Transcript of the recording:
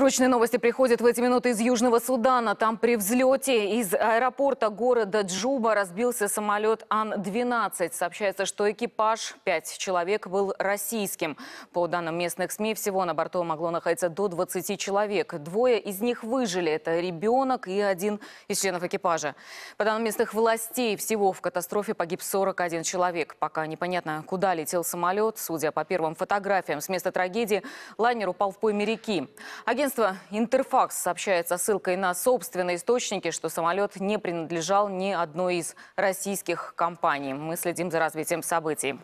Срочные новости приходят в эти минуты из Южного Судана. Там при взлете из аэропорта города Джуба разбился самолет Ан-12. Сообщается, что экипаж, пять человек, был российским. По данным местных СМИ, всего на борту могло находиться до 20 человек. Двое из них выжили. Это ребенок и один из членов экипажа. По данным местных властей, всего в катастрофе погиб 41 человек. Пока непонятно, куда летел самолет. Судя по первым фотографиям с места трагедии, лайнер упал в пойме реки. Агент Агентство «Интерфакс» сообщает со ссылкой на собственные источники, что самолет не принадлежал ни одной из российских компаний. Мы следим за развитием событий.